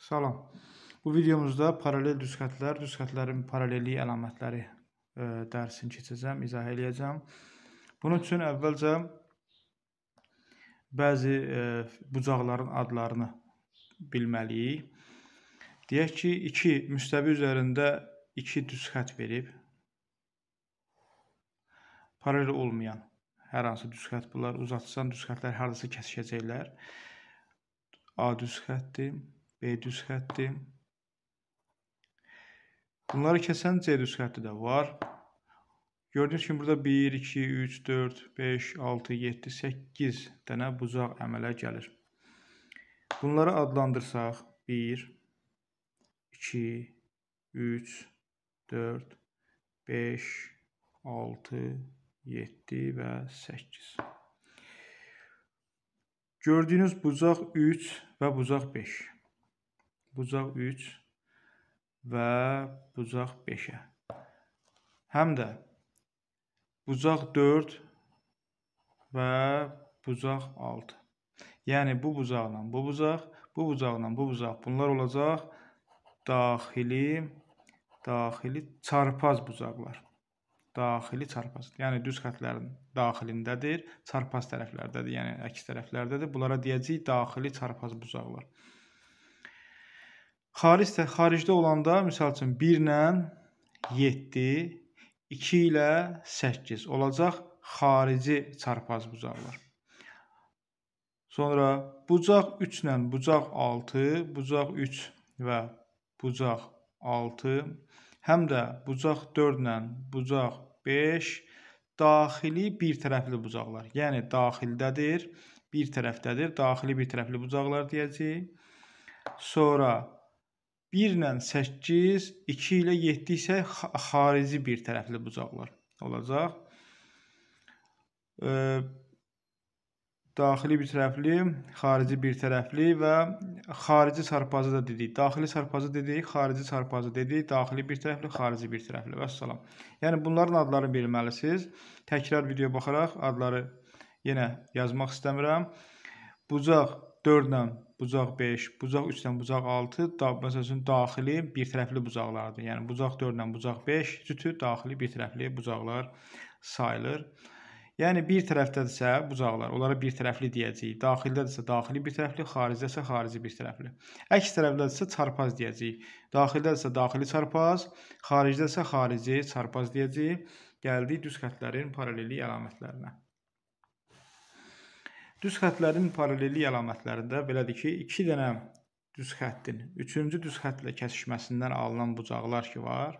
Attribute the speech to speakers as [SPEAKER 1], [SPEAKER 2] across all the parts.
[SPEAKER 1] Salam. Bu videomuzda paralel düz xətlər, düz xətlərin paralelliyi əlamətləri ə, e, dərsini keçəcəm, izah eləyəcəm. Bunun üçün əvvəlcə bəzi ə, e, bucaqların adlarını bilməliyik. Deyək ki, 2 müstəvi üzərində 2 düz xət verib. Paralel olmayan hər hansı düz xət bunlar uzatsan düz xətlər hardasa kəsişəcəklər. A düz xəttdir. B düz xətti. Bunları kəsən C düz xətti də var. Gördüyünüz kimi burada 1, 2, 3, 4, 5, 6, 7, 8 dənə bucaq əmələ gəlir. Bunları adlandırsaq 1, 2, 3, 4, 5, 6, 7 və 8. Gördüyünüz bucaq 3 və bucaq 5 bucaq 3 və bucaq 5-ə. Həm də bucaq 4 və bucaq 6. Yəni bu bucaqla bu bucaq, bu bucaqla bu bucaq bunlar olacaq daxili daxili çarpaz bucaqlar. Daxili çarpaz. Yəni düz xətlərin daxilindədir, çarpaz tərəflərdədir, yəni əks tərəflərdədir. Bunlara deyəcəyik daxili çarpaz bucaqlar. Xaric də xaricdə olanda, məsəl üçün 1 ilə 7, 2 ilə 8 olacaq xarici çarpaz bucaqlar. Sonra bucaq 3 ilə bucaq 6, bucaq 3 və bucaq 6, həm də bucaq 4 ilə bucaq 5 daxili bir tərəfli bucaqlar. Yəni daxildədir, bir tərəfdədir, daxili bir tərəfli bucaqlar deyəcəyik. Sonra 1 ilə 8, 2 ilə 7 isə xarici bir tərəfli bucaqlar olacaq. E, daxili bir tərəfli, xarici bir tərəfli və xarici sarpazı da dedik. Daxili sarpazı dedik, xarici sarpazı dedik, daxili bir tərəfli, xarici bir tərəfli. Vəssalam. Yəni bunların adlarını bilməlisiniz. Təkrar videoya baxaraq adları yenə yazmaq istəmirəm. Bucaq 4-lə bucaq 5, bucaq 3-dən bucaq 6, da, məsəl üçün daxili bir tərəfli bucaqlardır. Yəni bucaq 4-lə bucaq 5 cütü daxili bir tərəfli bucaqlar sayılır. Yəni bir tərəfdədirsə bucaqlar, onlara bir tərəfli deyəcəyik. Daxildədirsə daxili bir tərəfli, xaricdədirsə xarici bir tərəfli. Əks tərəfdədirsə çarpaz deyəcəyik. Daxildədirsə daxili çarpaz, xaricdədirsə xarici çarpaz deyəcəyik. Gəldik düz xətlərin paralellik əlamətlərinə. Düz xətlərin paralellik əlamətlərində belədir ki, 2 dənə düz xəttin 3-cü düz xəttlə kəsişməsindən alınan bucaqlar ki var.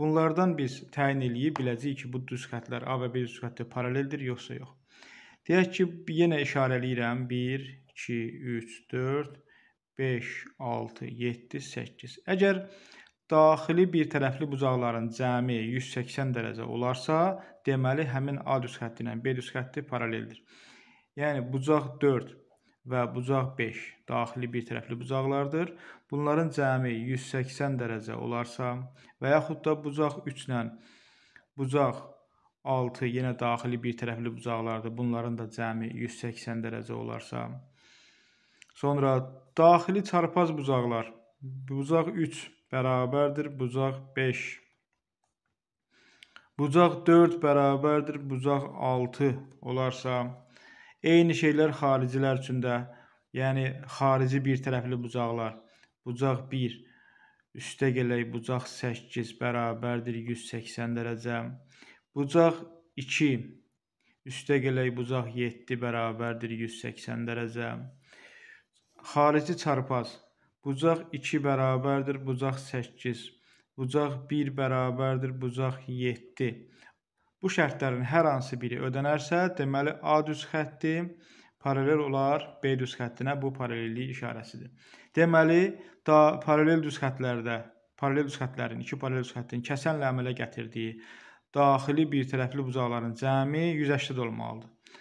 [SPEAKER 1] Bunlardan biz təyin eləyib biləcəyik ki, bu düz xəttlər A və B düz xətti paraleldir yoxsa yox. Deyək ki, yenə işarələyirəm 1, 2, 3, 4, 5, 6, 7, 8. Əgər daxili bir tərəfli bucaqların cəmi 180 dərəcə olarsa, deməli həmin A düz xətti ilə B düz xətti paraleldir. Yəni bucaq 4 və bucaq 5 daxili bir tərəfli bucaqlardır. Bunların cəmi 180 dərəcə olarsa və yaxud da bucaq 3 ilə bucaq 6 yenə daxili bir tərəfli bucaqlardır. Bunların da cəmi 180 dərəcə olarsa. Sonra daxili çarpaz bucaqlar. Bucaq 3 bərabərdir bucaq 5. Bucaq 4 bərabərdir bucaq 6 olarsa Eyni şeylər xaricilər üçün də, yəni xarici bir tərəfli bucaqlar. Bucaq 1 üstə gələk bucaq 8 bərabərdir 180 dərəcə. Bucaq 2 üstə gələk bucaq 7 bərabərdir 180 dərəcə. Xarici çarpaz bucaq 2 bərabərdir bucaq 8. Bucaq 1 bərabərdir bucaq 7 Bu şərtlərin hər hansı biri ödənərsə, deməli A düz xətti paralel olar B düz xəttinə. Bu paralellik işarəsidir. Deməli, da paralel düz xətlərdə, paralel düz xətlərin, iki paralel düz xəttin kəsənlə əmələ gətirdiyi daxili bir tərəfli bucaqların cəmi 180 olmalıdır.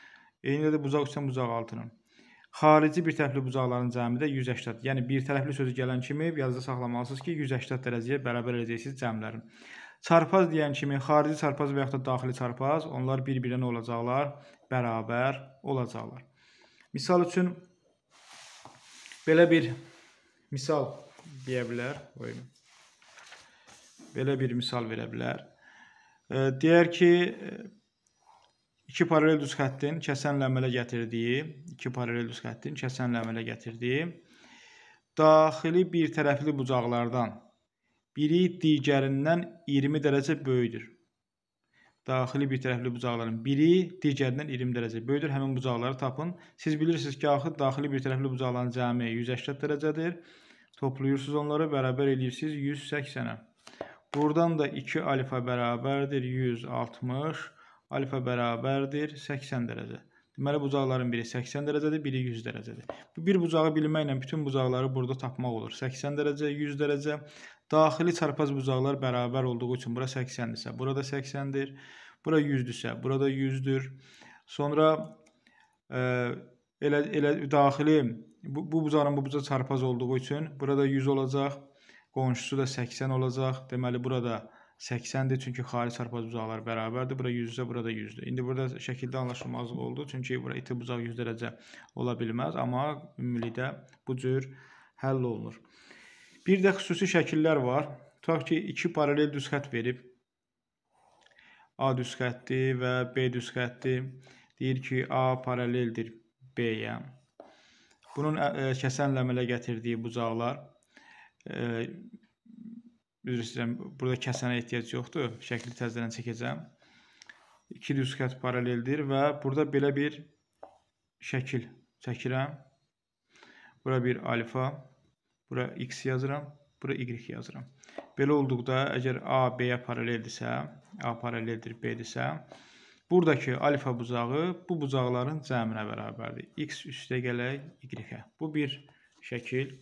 [SPEAKER 1] Eyni də bucaq üstə bucaq altının. Xarici bir tərəfli bucaqların cəmi də 180. Yəni bir tərəfli sözü gələn kimi yadda saxlamalısınız ki, 180 dərəcəyə bərabər edəcəksiniz cəmlərin. Çarpaz deyən kimi xarici çarpaz və yaxud da daxili çarpaz, onlar bir-birinə olacaqlar, bərabər olacaqlar. Misal üçün belə bir misal deyə bilər, belə bir misal verə bilər. E, deyər ki, e, iki paralel düz xəttin kəsənlə əmələ gətirdiyi, iki paralel düz xəttin kəsənlə əmələ gətirdiyi daxili bir tərəfli bucaqlardan Biri digərindən 20 dərəcə böyükdür. Daxili bir tərəfli bucaqların biri digərindən 20 dərəcə böyükdür. Həmin bucaqları tapın. Siz bilirsiniz ki, axı daxili bir tərəfli bucaqların cəmi 180 dərəcədir. Toplayırsınız onları, bərabər edirsiniz 180-ə. Buradan da 2 alfa bərabərdir 160, alfa bərabərdir 80 dərəcə. Deməli bucaqların biri 80 dərəcədir, biri 100 dərəcədir. Bu bir bucağı bilməklə bütün bucaqları burada tapmaq olur. 80 dərəcə, 100 dərəcə. Daxili çarpaz bucaqlar bərabər olduğu üçün bura 80-dirsə, burada 80-dir. Bura 100-dürsə, burada 100-dür. Sonra e, elə elə daxili bu, bu bucağın bu bucağı çarpaz olduğu üçün burada 100 olacaq. Qonşusu da 80 olacaq. Deməli burada 80-dir çünki xarici çarpaz bucaqlar bərabərdir. Bura 100-də, burada 100-dür. İndi burada şəkildə anlaşılmazlıq oldu. Çünki bura iti bucaq 100 dərəcə ola bilməz, amma ümumilikdə bu cür həll olunur. Bir də xüsusi şəkillər var. Tutaq ki, iki paralel düz xətt verib. A düz xətti və B düz xətti deyir ki, A paraleldir B-yə. Bunun kəsənlə əmələ gətirdiyi bucaqlar üzr istəyirəm, burada kəsənə ehtiyac yoxdur. Şəkli təzədən çəkəcəm. İki düz xətt paraleldir və burada belə bir şəkil çəkirəm. Bura bir alfa, Bura x yazıram, bura y yazıram. Belə olduqda əgər A B-yə paraleldirsə, A paraleldir B-dirsə, buradakı alfa bucağı bu bucaqların cəminə bərabərdir. X üstə gələk Y-ə. Bu bir şəkil.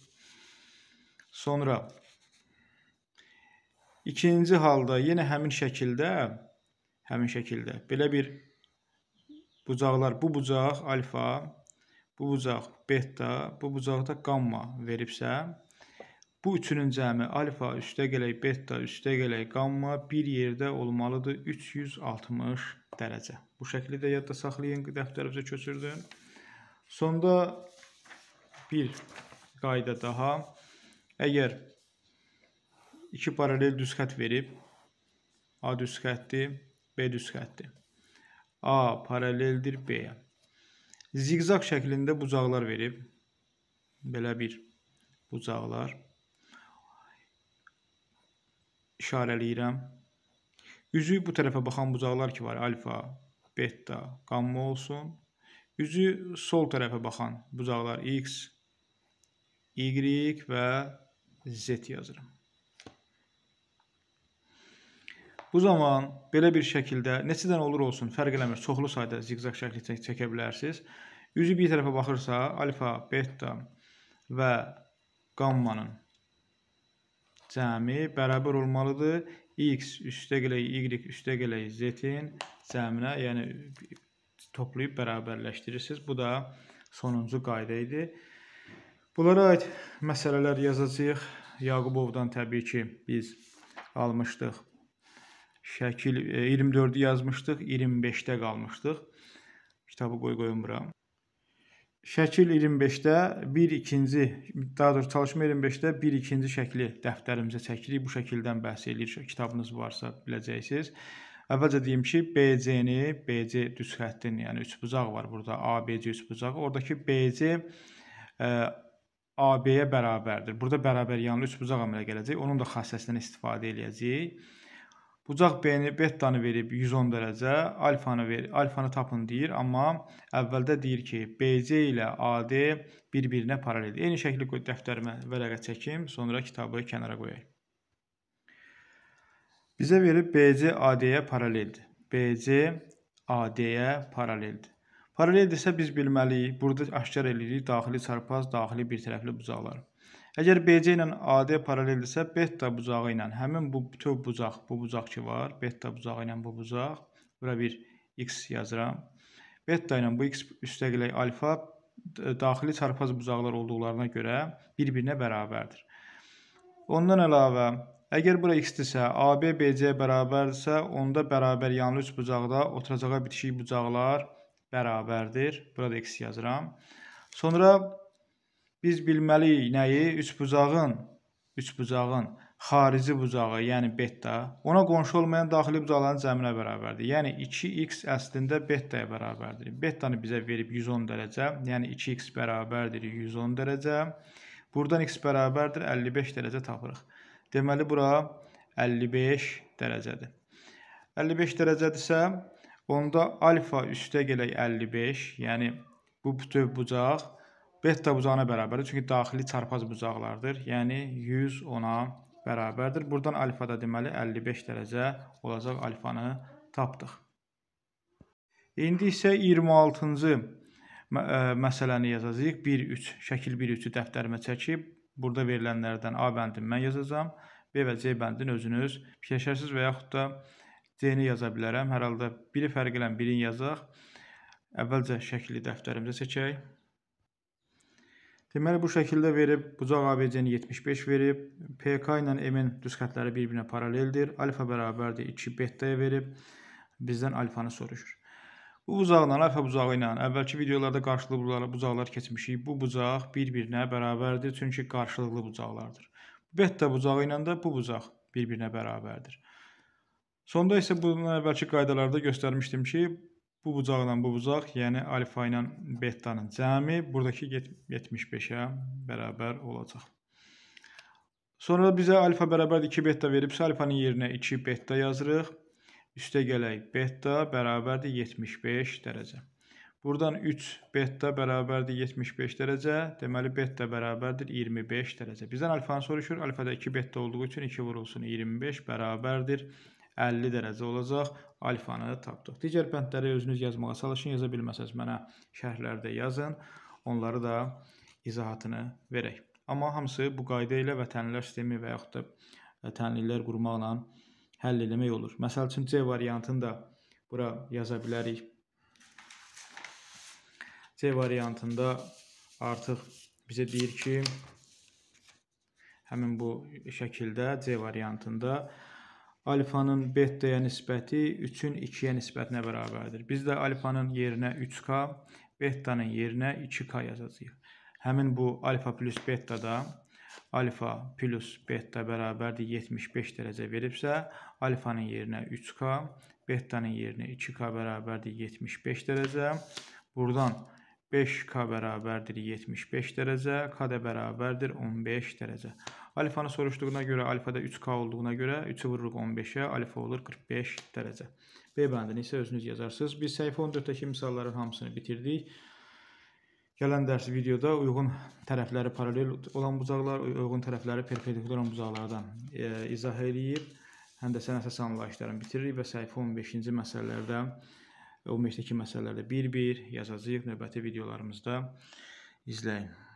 [SPEAKER 1] Sonra ikinci halda yenə həmin şəkildə həmin şəkildə belə bir bucaqlar bu bucaq alfa bu bucaq beta, bu bucaqda qamma veribsə, bu üçünün cəmi alfa üstə gələk, beta üstə gələk, qamma bir yerdə olmalıdır 360 dərəcə. Bu şəkli də yadda saxlayın, dəftərimizə köçürdün. Sonda bir qayda daha. Əgər iki paralel düz xət verib, A düz xətti, B düz xətti. A paraleldir B-yə zigzag şəklində bucaqlar verib. Belə bir bucaqlar. İşarələyirəm. Üzü bu tərəfə baxan bucaqlar ki var, alfa, beta, qamma olsun. Üzü sol tərəfə baxan bucaqlar x, y və z yazıram. Bu zaman belə bir şəkildə neçədən olur olsun fərq eləmir, çoxlu sayda ziqzaq şəkli çək çəkə bilərsiniz. Üzü bir tərəfə baxırsa, alfa, beta və qammanın cəmi bərabər olmalıdır x üstəgəlik y üstəgəlik z-in cəminə, yəni toplayıb bərabərləşdirirsiniz. Bu da sonuncu qayda idi. Bunlara aid məsələlər yazacağıq. Yaqubovdan təbii ki, biz almışdıq şəkil 24-ü e, yazmışdıq, 25-də qalmışdıq. Kitabı qoy qoyun bura. Şəkil 25-də 1 ikinci, daha doğrusu çalışma 25-də 1 ikinci şəkli dəftərimizə çəkirik. Bu şəkildən bəhs eləyir. Kitabınız varsa biləcəksiniz. Əvvəlcə deyim ki, BC-ni, BC düz xəttini, yəni üçbucaq var burada, ABC üçbucağı. Oradakı BC e, AB-yə bərabərdir. Burada bərabər yanlı üçbucaq əmələ gələcək. Onun da xassəsindən istifadə eləyəcəyik. Bucaq B-ni bettanı verib 110 dərəcə, alfanı ver, alfanı tapın deyir, amma əvvəldə deyir ki, BC ilə AD bir-birinə paraleldir. Eyni şəkildə qoy dəftərimə vərəqə çəkim, sonra kitabı kənara qoyayım. Bizə verib BC AD-yə paraleldir. BC AD-yə paraleldir. Paraleldirsə biz bilməliyik, burada aşkar edirik daxili çarpaz, daxili bir tərəfli bucaqlar. Əgər BC ilə AD paraleldirsə, beta bucağı ilə həmin bu bütöv bucaq, bu bucaq ki var, beta bucağı ilə bu bucaq, bura bir x yazıram. Beta ilə bu x üstəqilək alfa daxili çarpaz bucaqlar olduqlarına görə bir-birinə bərabərdir. Ondan əlavə, əgər bura x-dirsə, AB BC bərabərdirsə, onda bərabər yanlı üç bucaqda oturacağa bitişik bucaqlar bərabərdir. Burada x yazıram. Sonra Biz bilməliyik nəyi? Üçbucağın, üçbucağın xarici bucağı, yəni beta, ona qonşu olmayan daxili bucaqların cəminə bərabərdir. Yəni 2x əslində betaya bərabərdir. Betanı bizə verib 110 dərəcə, yəni 2x bərabərdir 110 dərəcə. Buradan x bərabərdir 55 dərəcə tapırıq. Deməli bura 55 dərəcədir. 55 dərəcədirsə, onda alfa üstə gələk 55, yəni bu bütöv bucaq Beta bucağına bərabərdir. Çünki daxili çarpaz bucaqlardır. Yəni 110-a bərabərdir. Buradan alfada deməli 55 dərəcə olacaq alfanı tapdıq. İndi isə 26-cı məsələni yazacağıq. 1-3, şəkil 1-3-ü dəftərimə çəkib, burada verilənlərdən A bəndini mən yazacağam. B və C bəndini özünüz fikirləşərsiniz və yaxud da C-ni yaza bilərəm. Hər halda biri fərqlən birini yazaq. Əvvəlcə şəkli dəftərimizə çəkək. Deməli bu şəkildə verib, bucaq ABC-ni 75 verib, PK ilə M-in düz xətləri bir-birinə paraleldir. Alfa bərabərdir 2 betaya verib, bizdən alfanı soruşur. Bu bucaqla, alfa bucağı ilə əvvəlki videolarda qarşılıqlı bucaqlar keçmişik. Bu bucaq bir-birinə bərabərdir, çünki qarşılıqlı bucaqlardır. Beta bucağı ilə də bu bucaq bir-birinə bərabərdir. Sonda isə bundan əvvəlki qaydalarda göstərmişdim ki, Bu bucaqla bu bucaq, yəni alfa ilə betanın cəmi buradakı 75-ə bərabər olacaq. Sonra bizə alfa bərabərdir 2 beta veribsə, alfanın yerinə 2 beta yazırıq. Üstə gələk beta bərabərdir 75 dərəcə. Buradan 3 beta bərabərdir 75 dərəcə. Deməli, beta bərabərdir 25 dərəcə. Bizdən alfanı soruşur. Alfada 2 beta olduğu üçün 2 vurulsun 25 bərabərdir 50 dərəcə olacaq. Alfanı tapdıq. Digər bəndləri özünüz yazmağa çalışın. Yaza bilməsəz mənə şərhlərdə yazın. Onları da izahatını verək. Amma hamısı bu qayda ilə vətənlər sistemi və yaxud da e, tənliklər qurmaqla həll eləmək olur. Məsəl üçün C variantını da bura yaza bilərik. C variantında artıq bizə deyir ki, həmin bu şəkildə C variantında Alfanın betaya nisbəti 3-ün 2-yə nisbətinə bərabərdir. Biz də alfanın yerinə 3k, betanın yerinə 2k yazacağıq. Həmin bu alfa plus beta da alfa plus beta bərabərdir 75 dərəcə veribsə, alfanın yerinə 3k, betanın yerinə 2k bərabərdir 75 dərəcə. Buradan 5k bərabərdir 75 dərəcə, k də bərabərdir 15 dərəcə. Alfanı soruşduğuna görə alfada 3K olduğuna görə 3-ü vururuq 15-ə, alfa olur 45 dərəcə. B bəndini isə özünüz yazarsınız. Biz səhifə 14-dəki misalların hamısını bitirdik. Gələn dərs videoda uyğun tərəfləri paralel olan bucaqlar, uyğun tərəfləri perpendikulyar olan bucaqlardan e, izah eləyib, həndəsənin əsas anlayışlarını bitiririk və səhifə 15-ci məsələlərdə 15-dəki məsələlərdə bir-bir yazacağıq növbəti videolarımızda. izləyin.